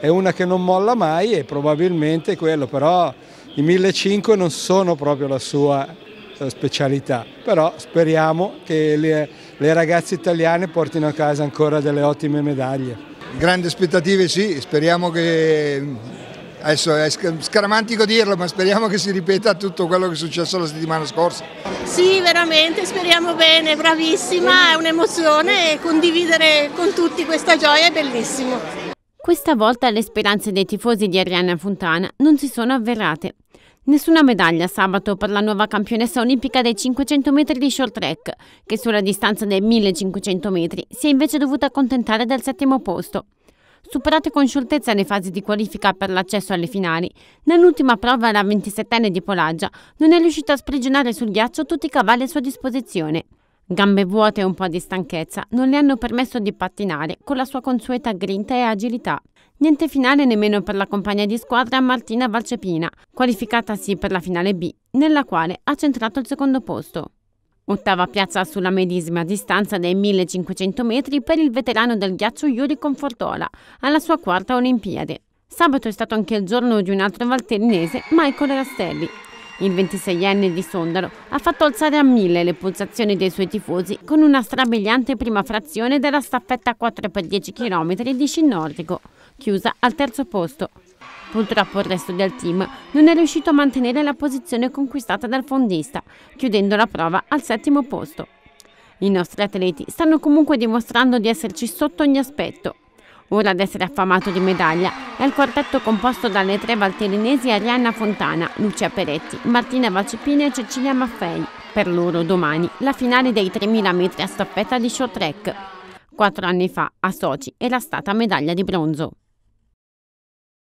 è una che non molla mai e probabilmente quello, però i 1.500 non sono proprio la sua eh, specialità, però speriamo che le, le ragazze italiane portino a casa ancora delle ottime medaglie. Grandi aspettative sì, speriamo che adesso è scaramantico dirlo, ma speriamo che si ripeta tutto quello che è successo la settimana scorsa. Sì, veramente, speriamo bene, bravissima, è un'emozione e condividere con tutti questa gioia è bellissimo. Questa volta le speranze dei tifosi di Arianna Fontana non si sono avverate. Nessuna medaglia sabato per la nuova campionessa olimpica dei 500 metri di short track, che sulla distanza dei 1500 metri si è invece dovuta accontentare del settimo posto. Superate con scioltezza le fasi di qualifica per l'accesso alle finali, nell'ultima prova la 27enne di Polaggia non è riuscita a sprigionare sul ghiaccio tutti i cavalli a sua disposizione. Gambe vuote e un po' di stanchezza non le hanno permesso di pattinare con la sua consueta grinta e agilità. Niente finale nemmeno per la compagna di squadra Martina Valcepina, qualificatasi per la finale B, nella quale ha centrato il secondo posto. Ottava piazza sulla medesima distanza dei 1500 metri per il veterano del ghiaccio Yuri Confortola, alla sua quarta Olimpiade. Sabato è stato anche il giorno di un altro valtellinese, Michael Rastelli, il 26enne di Sondaro ha fatto alzare a mille le pulsazioni dei suoi tifosi con una strabiliante prima frazione della staffetta 4x10 km di Scinordico, chiusa al terzo posto. Purtroppo il resto del team non è riuscito a mantenere la posizione conquistata dal fondista, chiudendo la prova al settimo posto. I nostri atleti stanno comunque dimostrando di esserci sotto ogni aspetto, ora ad essere affamato di medaglia, è il quartetto composto dalle tre valtellinesi Arianna Fontana, Lucia Peretti, Martina Vacepini e Cecilia Maffei. Per loro domani la finale dei 3.000 metri a staffetta di short track. Quattro anni fa a Sochi era stata medaglia di bronzo.